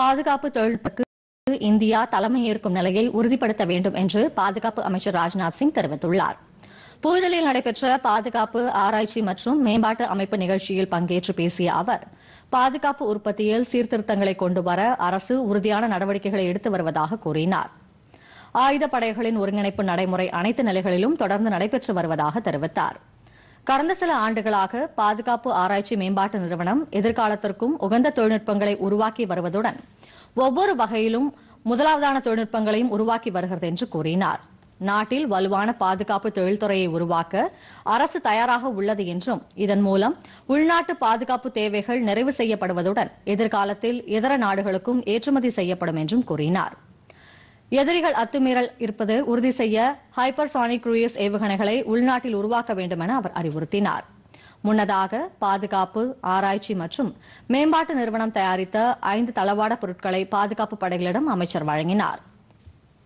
பாதுகாப்பு தொழில்நுட்பக்கு இந்தியா தலைமையேற்கும் நிலையை உறுதிப்படுத்த வேண்டும் என்று பாதுகாப்பு அமைச்சர் ராஜ்நாத் சிங் தெரிவித்துள்ளார் புதுதில்லியில் நடைபெற்ற பாதுகாப்பு ஆராய்ச்சி மற்றும் மேம்பாட்டு அமைப்பு நிகழ்ச்சியில் பங்கேற்று பேசிய அவர் பாதுகாப்பு உற்பத்தியில் சீர்திருத்தங்களை கொண்டுவர அரசு உறுதியான நடவடிக்கைகளை எடுத்து வருவதாக கூறினார் ஆயுதப்படைகளின் ஒருங்கிணைப்பு நடைமுறை அனைத்து நிலைகளிலும் தொடர்ந்து நடைபெற்று வருவதாக தெரிவித்தாா் கடந்த சில ஆண்டுகளாக பாதுகாப்பு ஆராய்ச்சி மேம்பாட்டு நிறுவனம் எதிர்காலத்திற்கும் உகந்த தொழில்நுட்பங்களை உருவாக்கி வருவதுடன் ஒவ்வொரு வகையிலும் முதலாவதான தொழில்நுட்பங்களையும் உருவாக்கி வருகிறது என்று கூறினார் நாட்டில் வலுவான பாதுகாப்பு தொழில்துறையை உருவாக்க அரசு தயாராக உள்ளது என்றும் இதன் மூலம் உள்நாட்டு பாதுகாப்பு தேவைகள் நிறைவு செய்யப்படுவதுடன் எதிர்காலத்தில் இதர நாடுகளுக்கும் ஏற்றுமதி செய்யப்படும் என்றும் கூறினாா் எதிரிகள் அத்துமீறல் இருப்பது உறுதி செய்ய ஹைப்பர்சானிக் குரூயஸ் ஏவுகணைகளை உள்நாட்டில் உருவாக்க வேண்டும் என அவர் அறிவுறுத்தினார் முன்னதாக பாதுகாப்பு ஆராய்ச்சி மற்றும் மேம்பாட்டு நிறுவனம் தயாரித்த ஐந்து தளவாட பொருட்களை பாதுகாப்பு படைகளிடம் அமைச்சர் வழங்கினாா்